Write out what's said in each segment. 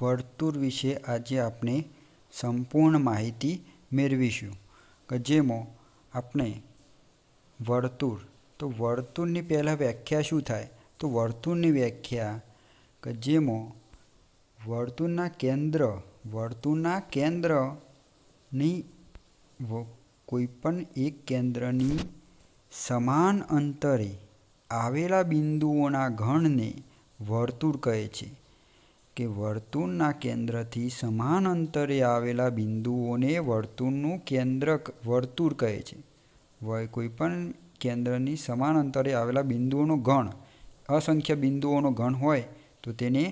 વર્તુળ વિશે આજે આપણે સંપૂર્ણ માહિતી મેળવીશું કે જેમાં આપણે વર્તુળ તો વર્તુળની પહેલાં વ્યાખ્યા શું થાય તો વર્તુળની વ્યાખ્યા કે જેમાં વર્તુળના કેન્દ્ર વર્તુળના કેન્દ્રની કોઈપણ એક કેન્દ્રની સમાન અંતરે આવેલા બિંદુઓના ઘણને વર્તુળ કહે છે કે વર્તુળના કેન્દ્રથી સમાન અંતરે આવેલા બિંદુઓને વર્તુળનું કેન્દ્ર વર્તુળ કહે છે કોઈપણ કેન્દ્રની સમાન અંતરે આવેલા બિંદુઓનો ગણ અસંખ્ય બિંદુઓનો ગણ હોય તો તેને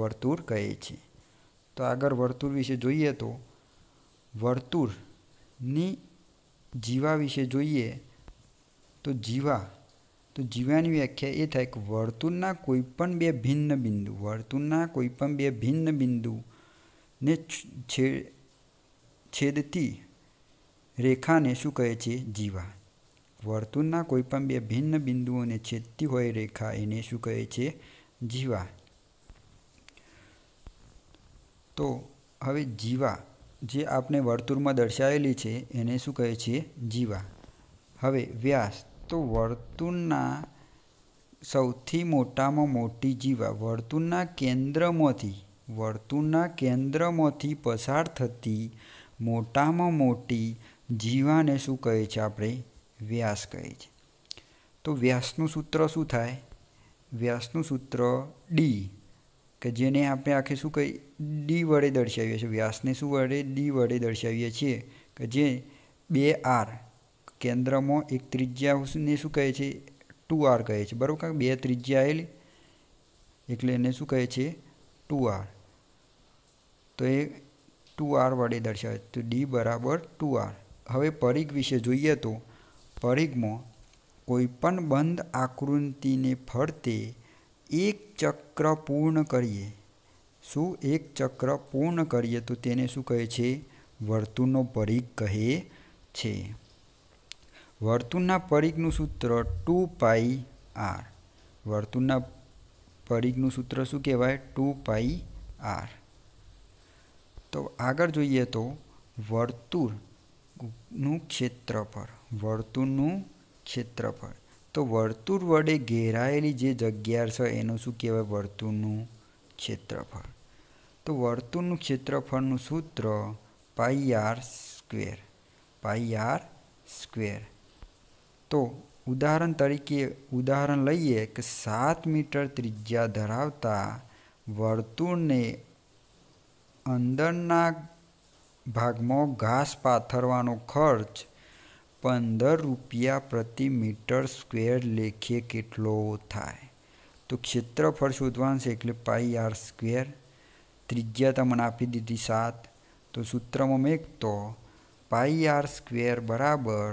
વર્તુળ કહે છે તો આગળ વર્તુળ વિશે જોઈએ તો વર્તુળની જીવા વિશે જોઈએ તો જીવા તો જીવાની વ્યાખ્યા એ થાય કે વર્તુળના કોઈપણ બે ભિન્ન બિંદુ વર્તુળના કોઈપણ બે ભિન્ન બિંદુને છેદતી રેખાને શું કહે છે જીવા વર્તુળના કોઈપણ બે ભિન્ન બિંદુઓને છેદતી હોય રેખા એને શું કહે છે જીવા તો હવે જીવા જે આપણે વર્તુળમાં દર્શાવેલી છે એને શું કહે છે જીવા હવે વ્યાસ તો વર્તુળના સૌથી મોટામાં મોટી જીવા વર્તુળના કેન્દ્રમાંથી વર્તુળના કેન્દ્રમાંથી પસાર થતી મોટામાં મોટી જીવાને શું કહે છે આપણે વ્યાસ કહે છે તો વ્યાસનું સૂત્ર શું થાય વ્યાસનું સૂત્ર ડી કે જેને આપણે આખે શું કહી ડી વડે દર્શાવીએ છીએ વ્યાસને શું વડે ડી વડે દર્શાવીએ છીએ કે જે બે આર કેન્દ્રમાં એક ત્રિજ્યાને શું કહે છે ટુ આર કહે છે બરાબર કારણ બે ત્રિજ્યા આવેલી એટલે એને શું કહે છે ટુ આર તો એ ટુ આર વડે દર્શાવે તો ડી બરાબર ટુ આર હવે પરિઘ વિશે જોઈએ તો પરિઘમાં કોઈપણ બંધ આકૃતિને ફરતે એક ચક્ર પૂર્ણ કરીએ શું એક ચક્ર પૂર્ણ કરીએ તો તેને શું કહે છે વર્તુળનો પરિઘ કહે છે વર્તુળના પરિઘનું સૂત્ર ટુ પાઈ આર વર્તુળના પરિઘનું સૂત્ર શું કહેવાય ટુ પાઈ આર તો આગળ જોઈએ તો વર્તુળનું ક્ષેત્રફળ વર્તુળનું ક્ષેત્રફળ તો વર્તુળ વડે ઘેરાયેલી જે જગ્યા છે એનું શું કહેવાય વર્તુળનું ક્ષેત્રફળ તો વર્તુળનું ક્ષેત્રફળનું સૂત્ર pi r square pi r square તો ઉદાહરણ તરીકે ઉદાહરણ લઈએ કે સાત મીટર ત્રિજ્યા ધરાવતા વર્તુળને અંદરના ભાગમાં ઘાસ પાથરવાનો ખર્ચ પંદર રૂપિયા પ્રતિ મીટર સ્ક્વેર લેખે કેટલો થાય તો ક્ષેત્રફળ શોધવાનું છે એટલે પાઈ આર સ્ક્વેર ત્રિજ્યા તમને આપી દીધી સાત તો સૂત્રમાં મેં તો પાઈ આર સ્ક્વેર બરાબર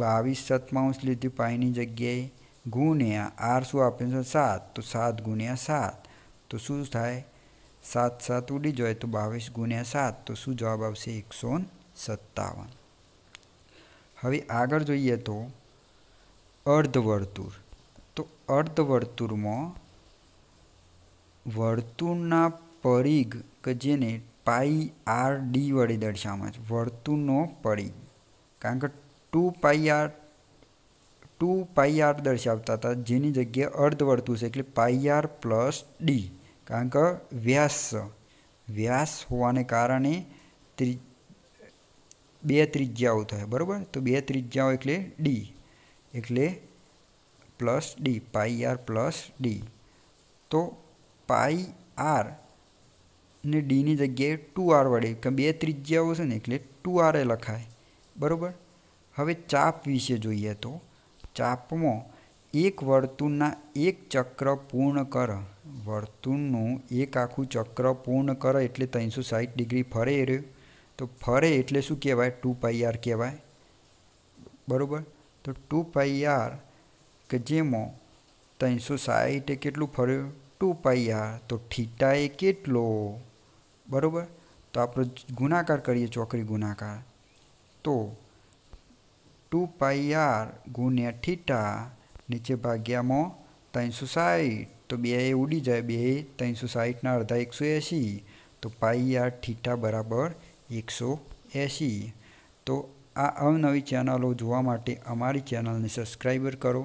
બાવીસ સતમાંશ લીધું પાઈની જગ્યાએ ગુણ્યા આર શું આપે છે સાત તો સાત ગુણ્યા સાત તો શું થાય સાત સાત ઉડી જાય તો બાવીસ ગુણ્યા સાત તો શું જવાબ આવશે એકસો સત્તાવન હવે આગળ જોઈએ તો અર્ધવર્તુળ તો અર્ધવર્તુળમાં વર્તુળના પરિઘ કે જેને પાઈ આર ડી વડે દર્શાવવામાં છે વર્તુળનો પરિઘ કારણ કે two pi two pi r દર્શાવતા હતા જેની જગ્યાએ અર્ધવર્તુળ છે એટલે પાઈ પ્લસ ડી કારણ કે વ્યાસ વ્યાસ હોવાને કારણે ત્રિ બે ત્રિજ્યાઓ થાય બરાબર તો બે ત્રિજ્યાઓ એટલે ડી એટલે plus D pi r plus D તો પાઈ આર ને ડીની જગ્યાએ ટુ આર વડે કે બે ત્રિજ્યાઓ છે ને એટલે ટુ આર એ લખાય બરાબર હવે ચાપ વિશે જોઈએ તો ચાપમાં એક વર્તુળના એક ચક્ર પૂર્ણ કર વર્તુળનું એક આખું ચક્ર પૂર્ણ કર એટલે ત્રણસો સાઠ ડિગ્રી ફરે રહ્યું તો ફરે એટલે શું કહેવાય ટુ પાઈ આર કહેવાય બરાબર તો ટુ પાઈ આર કે જેમાં ત્રણસો એ કેટલું ફર્યું ટુ પાઈ આર તો એ કેટલો બરાબર તો આપણે ગુણાકાર કરીએ ચોકડી ગુણાકાર તો ટુ પાઈ આર ગુણ્યા થીટા નીચે ભાગ્યામાં ત્રણસો સાઠ તો બે એ ઉડી જાય બે ત્રણસો સાઠના અડધા એકસો એંસી તો પાઈ આર થીટા બરાબર એકસો એંસી તો આ અવનવી ચેનલો જોવા માટે અમારી ચેનલને સબસ્ક્રાઈબર કરો